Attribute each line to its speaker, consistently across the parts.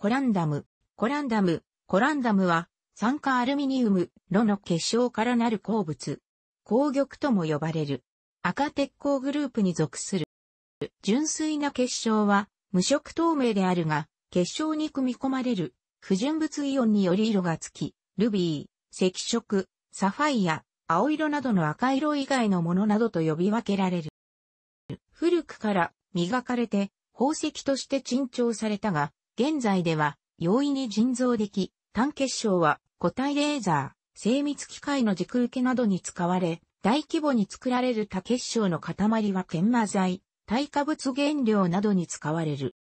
Speaker 1: コランダム。コランダム。コランダムは、酸化アルミニウム、炉の結晶からなる鉱物。鉱玉とも呼ばれる。赤鉄鉱グループに属する。純粋な結晶は、無色透明であるが、結晶に組み込まれる、不純物イオンにより色がつき、ルビー、赤色、サファイア、青色などの赤色以外のものなどと呼び分けられる。古くから磨かれて宝石として珍重されたが、現在では容易に人造でき、単結晶は固体レーザー、精密機械の軸受けなどに使われ、大規模に作られる多結晶の塊は研磨剤、耐火物原料などに使われる。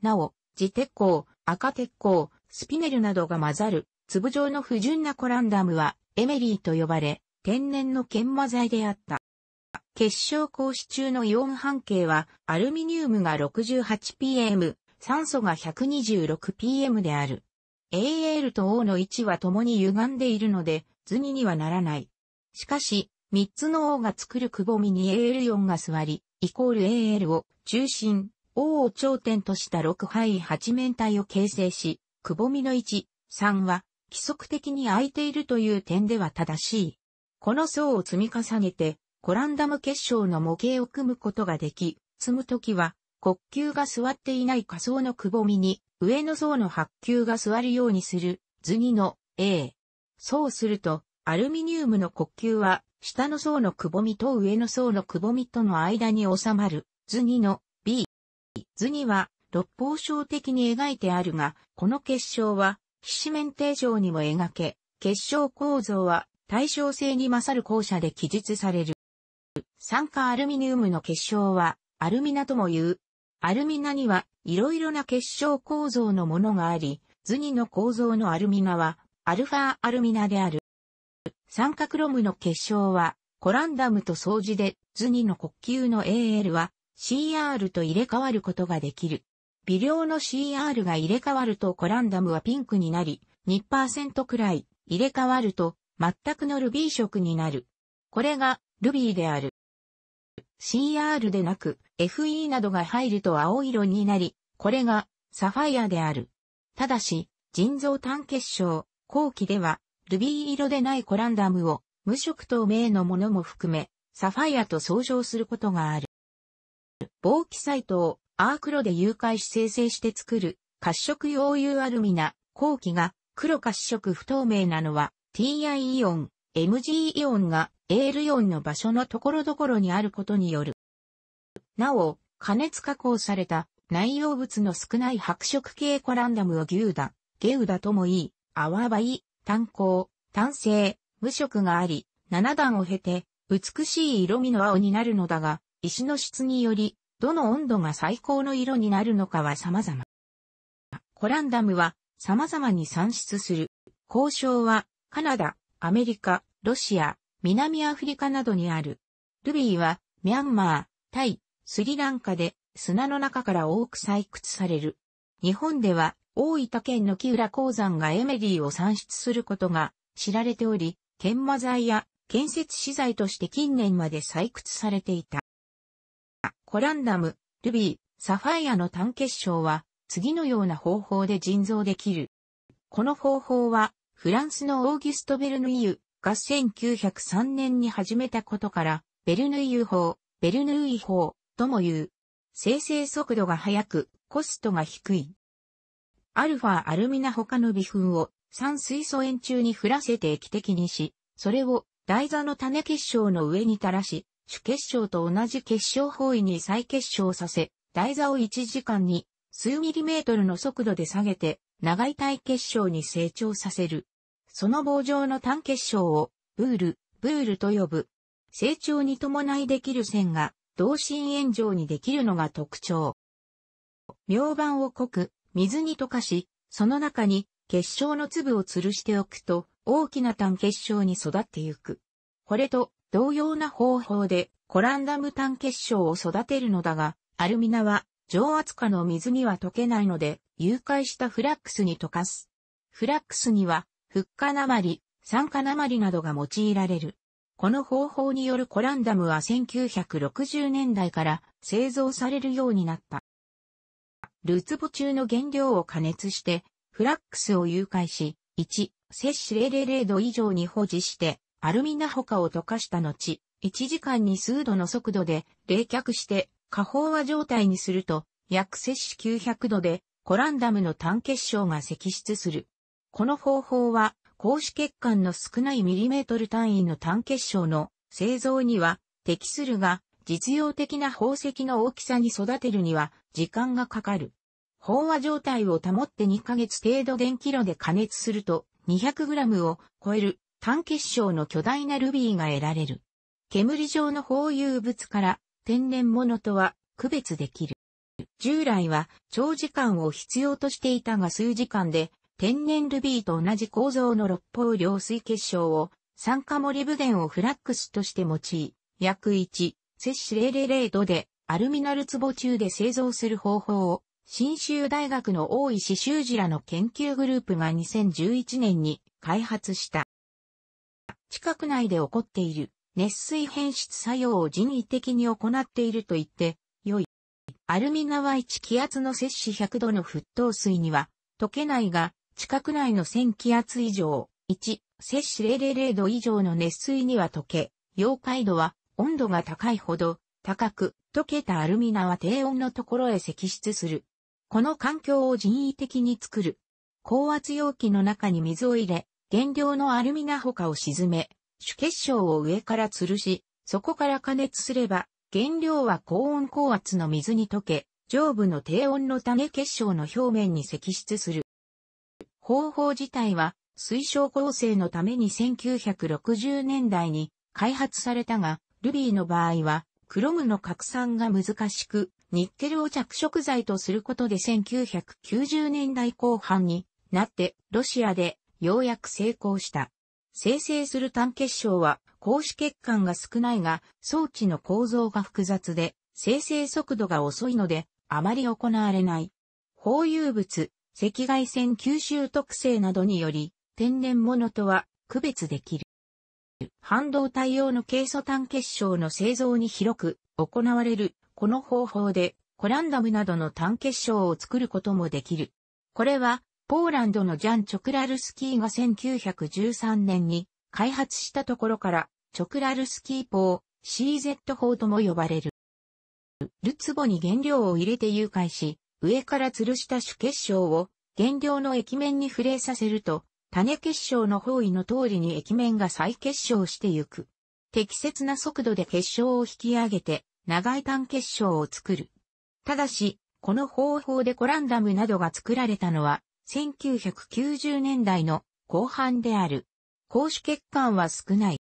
Speaker 1: なお、磁鉄鋼、赤鉄鋼、スピネルなどが混ざる、粒状の不純なコランダムは、エメリーと呼ばれ、天然の研磨剤であった。結晶格子中のイオン半径は、アルミニウムが 68pm、酸素が 126pm である。AL と O の位置は共に歪んでいるので、図ににはならない。しかし、3つの O が作るくぼみに AL4 が座り、イコール AL を中心、O を頂点とした6範囲8面体を形成し、くぼみの1、3は規則的に空いているという点では正しい。この層を積み重ねて、コランダム結晶の模型を組むことができ、積むときは、骨球が座っていない下層のくぼみに、上の層の白球が座るようにする、図2の A。そうすると、アルミニウムの骨球は、下の層のくぼみと上の層のくぼみとの間に収まる、図2の B。図2は、六方章的に描いてあるが、この結晶は、皮脂面定常にも描け、結晶構造は、対称性に勝る校舎で記述される。酸化アルミニウムの結晶は、アルミナとも言う、アルミナには、いろいろな結晶構造のものがあり、図2の構造のアルミナは、アルファアルミナである。三角ロムの結晶は、コランダムと相似で、図2の国吸の AL は、CR と入れ替わることができる。微量の CR が入れ替わるとコランダムはピンクになり、2%くらい入れ替わると全くのルビー色になる。これがルビーである。CR でなく FE などが入ると青色になり、これがサファイアである。ただし、人造単結晶、後期では、ルビー色でないコランダムを、無色透明のものも含め、サファイアと相乗することがある。防気サイトを、アークロで誘拐し生成して作る、褐色溶融アルミナ、後期が、黒褐色不透明なのは、TI イオン、MG イオンが、エール4の場所のところどころにあることによる。なお、加熱加工された内容物の少ない白色系コランダムを牛だ、ゲウだともいい、泡灰、炭鉱、炭性、無色があり、7段を経て、美しい色味の青になるのだが、石の質により、どの温度が最高の色になるのかは様々。コランダムは様々に産出する。交渉は、カナダ、アメリカ、ロシア、南アフリカなどにある。ルビーは、ミャンマー、タイ、スリランカで砂の中から多く採掘される。日本では、大分県の木浦鉱山がエメリーを産出することが知られており、研磨剤や建設資材として近年まで採掘されていた。コランダム、ルビー、サファイアの単結晶は次のような方法で人造できる。この方法はフランスのオーギュスト・ベルヌイユ、が1903年に始めたことから、ベルヌイユ法、ベルヌイ法とも言う。生成速度が速く、コストが低い。アルファアルミナ他の微粉を酸水素塩中に降らせて液滴にし、それを台座の種結晶の上に垂らし、主結晶と同じ結晶方位に再結晶させ、台座を1時間に数ミリメートルの速度で下げて、長い体結晶に成長させる。その棒状の単結晶を、ブール、ブールと呼ぶ。成長に伴いできる線が、同心円状にできるのが特徴。明板を濃く、水に溶かし、その中に結晶の粒を吊るしておくと、大きな単結晶に育ってゆく。これと同様な方法でコランダム単結晶を育てるのだが、アルミナは上圧下の水には溶けないので、融解したフラックスに溶かす。フラックスにはフッ化鉛、酸化鉛などが用いられる。この方法によるコランダムは1960年代から製造されるようになった。ルツボ中の原料を加熱して、フラックスを融解し、1、摂取000度以上に保持して、アルミナホカを溶かした後、1時間に数度の速度で冷却して、過飽和状態にすると、約摂取900度で、コランダムの単結晶が析出する。この方法は、格子血管の少ないミリメートル単位の単結晶の製造には適するが、実用的な宝石の大きさに育てるには時間がかかる。飽和状態を保って2ヶ月程度電気炉で加熱すると 200g を超える単結晶の巨大なルビーが得られる。煙状の放有物から天然物とは区別できる。従来は長時間を必要としていたが数時間で天然ルビーと同じ構造の六方量水結晶を、酸化モリブデンをフラックスとして用い、約1、摂氏000度で、アルミナル壺中で製造する方法を、新州大学の大石修二らの研究グループが2011年に開発した。近く内で起こっている熱水変質作用を人為的に行っていると言って良い。アルミナは1気圧の摂氏100度の沸騰水には溶けないが地殻内の1000気圧以上、1、摂氏000度以上の熱水には溶け、溶解度は温度が高いほど高く、溶けたアルミナは低温のところへ積出する。この環境を人為的に作る。高圧容器の中に水を入れ、原料のアルミナほかを沈め、主結晶を上から吊るし、そこから加熱すれば、原料は高温高圧の水に溶け、上部の低温の種結晶の表面に積出する。方法自体は推奨構成のために1960年代に開発されたが、Ruby の場合はクロムの拡散が難しく、ニッケルを着色剤とすることで1990年代後半になってロシアでようやく成功した。生成する単結晶は格子血管が少ないが装置の構造が複雑で生成速度が遅いのであまり行われない。包有物、赤外線吸収特性などにより、天然物とは区別できる。半導体用のケイ素炭結晶の製造に広く行われるこの方法でコランダムなどの炭結晶を作ることもできる。これはポーランドのジャン・チョクラルスキーが1913年に開発したところからチョクラルスキー法、CZ 法とも呼ばれる。ルツボに原料を入れて誘拐し、上から吊るした主結晶を原料の液面に触れさせると、種結晶の方位の通りに液面が再結晶してゆく。適切な速度で結晶を引き上げて、長い単結晶を作る。ただし、この方法でコランダムなどが作られたのは、1990年代の後半である。公主血管は少ない。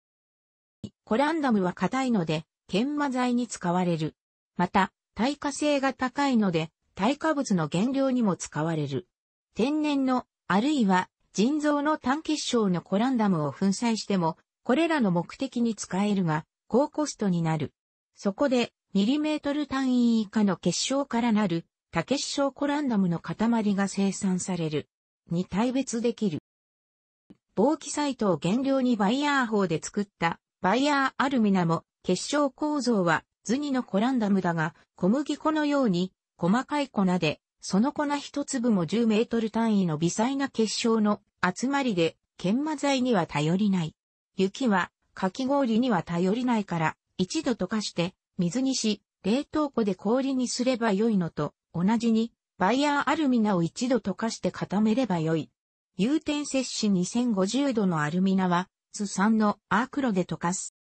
Speaker 1: コランダムは硬いので、研磨剤に使われる。また、耐火性が高いので、耐火物の原料にも使われる。天然の、あるいは人造の単結晶のコランダムを粉砕しても、これらの目的に使えるが、高コストになる。そこで、ミリメートル単位以下の結晶からなる、多結晶コランダムの塊が生産される。に対別できる。防気サイトを原料にバイヤー法で作ったバイヤーアルミナも結晶構造は図2のコランダムだが小麦粉のように細かい粉で、その粉一粒も10メートル単位の微細な結晶の集まりで、研磨剤には頼りない。雪は、かき氷には頼りないから、一度溶かして、水にし、冷凍庫で氷にすれば良いのと、同じに、バイヤーアルミナを一度溶かして固めれば良い。有点摂取2050度のアルミナは、図3のアークロで溶かす。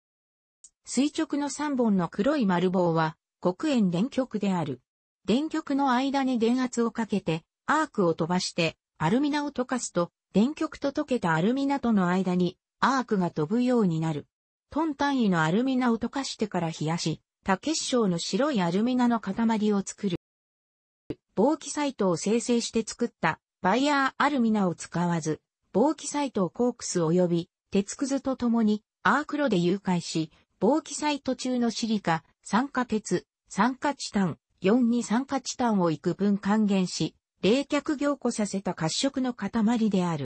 Speaker 1: 垂直の3本の黒い丸棒は、黒円電極である。電極の間に電圧をかけて、アークを飛ばして、アルミナを溶かすと、電極と溶けたアルミナとの間に、アークが飛ぶようになる。トン単位のアルミナを溶かしてから冷やし、多結晶の白いアルミナの塊を作る。防気サイトを生成して作ったバイヤーアルミナを使わず、防気サイトをコークス及び鉄くずと共にアークロで融解し、防気サイト中のシリカ、酸化鉄、酸化チタン、4に酸化チタンを幾分還元し、冷却凝固させた褐色の塊である。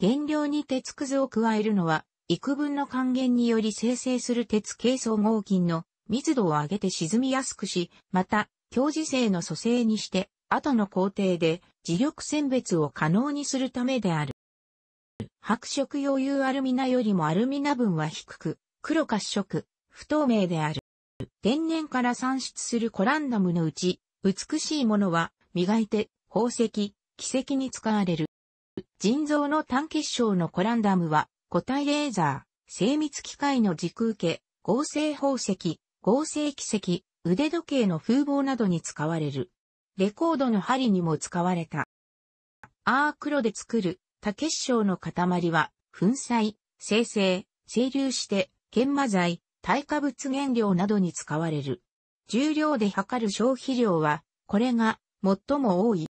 Speaker 1: 原料に鉄くずを加えるのは、幾分の還元により生成する鉄系総合金の密度を上げて沈みやすくし、また、強磁性の組成にして、後の工程で磁力選別を可能にするためである。白色溶融アルミナよりもアルミナ分は低く、黒褐色、不透明である。天然から産出するコランダムのうち、美しいものは、磨いて、宝石、奇跡に使われる。腎臓の単結晶のコランダムは、固体レーザー、精密機械の軸受け、合成宝石、合成奇跡、腕時計の風貌などに使われる。レコードの針にも使われた。アークロで作る多結晶の塊は、粉砕、生成、整流して、研磨剤、耐火物原料などに使われる。重量で測る消費量は、これが最も多い。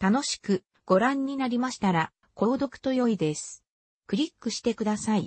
Speaker 1: 楽しくご覧になりましたら、購読と良いです。クリックしてください。